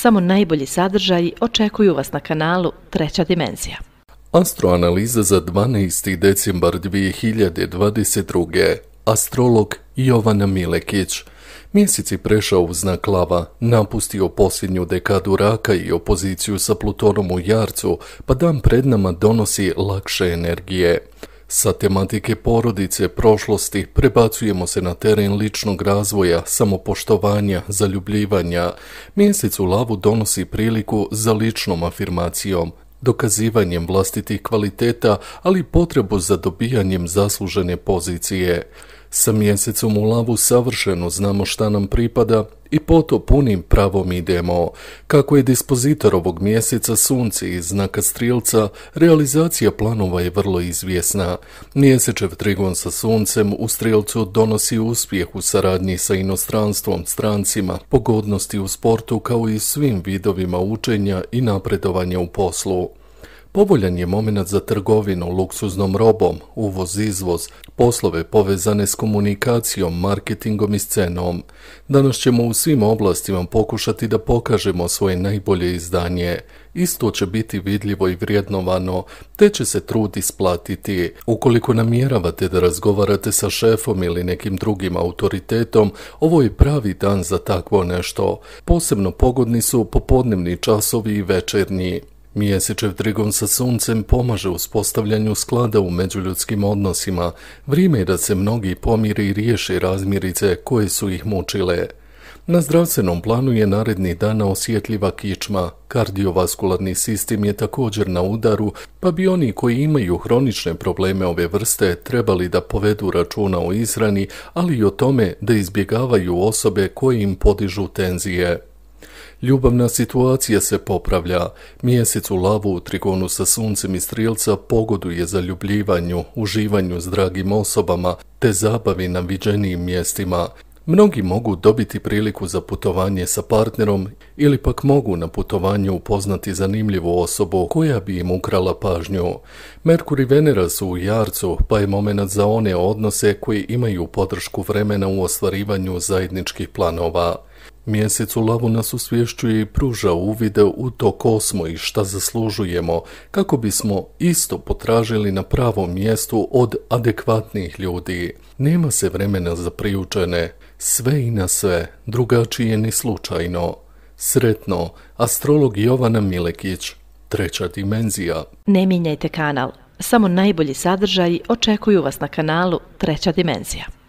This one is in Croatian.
Samo najbolji sadržaj očekuju vas na kanalu Treća dimenzija. Astroanaliza za 12. decembar 2022. Astrolog Jovana Milekić. Mjesec je prešao u znak lava, napustio posljednju dekadu raka i opoziciju sa Plutonom u Jarcu, pa dan pred nama donosi lakše energije. Sa tematike porodice prošlosti prebacujemo se na teren ličnog razvoja, samopoštovanja, zaljubljivanja. Mjesec u lavu donosi priliku za ličnom afirmacijom, dokazivanjem vlastitih kvaliteta, ali i potrebu za dobijanjem zaslužene pozicije. Sa mjesecom u lavu savršeno znamo šta nam pripada i to punim pravom idemo. Kako je dispozitor ovog mjeseca sunce i znaka strilca, realizacija planova je vrlo izvjesna. Mjesečev trigon sa suncem u strilcu donosi uspjeh u saradnji sa inostranstvom, strancima, pogodnosti u sportu kao i svim vidovima učenja i napredovanja u poslu. Povoljan je moment za trgovinu luksuznom robom, uvoz-izvoz, poslove povezane s komunikacijom, marketingom i scenom. Danas ćemo u svim oblastima pokušati da pokažemo svoje najbolje izdanje. Isto će biti vidljivo i vrijednovano, te će se trud isplatiti. Ukoliko namjeravate da razgovarate sa šefom ili nekim drugim autoritetom, ovo je pravi dan za takvo nešto. Posebno pogodni su popodnevni časovi i večernji. Mjesečev trigon sa suncem pomaže uspostavljanju sklada u međuljudskim odnosima. Vrijeme je da se mnogi pomiri i riješe razmirice koje su ih mučile. Na zdravstvenom planu je naredni dana osjetljiva kičma. Kardiovaskularni sistem je također na udaru, pa bi oni koji imaju hronične probleme ove vrste trebali da povedu računa o izrani, ali i o tome da izbjegavaju osobe koje im podižu tenzije. Ljubavna situacija se popravlja. Mjesec u lavu u trigonu sa suncem i strilca pogoduje zaljubljivanju, uživanju s dragim osobama te zabavi na viđenijim mjestima. Mnogi mogu dobiti priliku za putovanje sa partnerom ili pak mogu na putovanju upoznati zanimljivu osobu koja bi im ukrala pažnju. Merkur i Venera su u jarcu pa je moment za one odnose koji imaju podršku vremena u ostvarivanju zajedničkih planova. Mjesec u lavu nas usvješćuje i pruža uvide u to kosmo smo i šta zaslužujemo, kako bismo isto potražili na pravom mjestu od adekvatnih ljudi. Nema se vremena za priučene, sve i na sve, drugačije ni slučajno. Sretno, astrolog Jovana Milekić, treća dimenzija. Ne mijenjajte kanal, samo najbolji sadržaji očekuju vas na kanalu Treća dimenzija.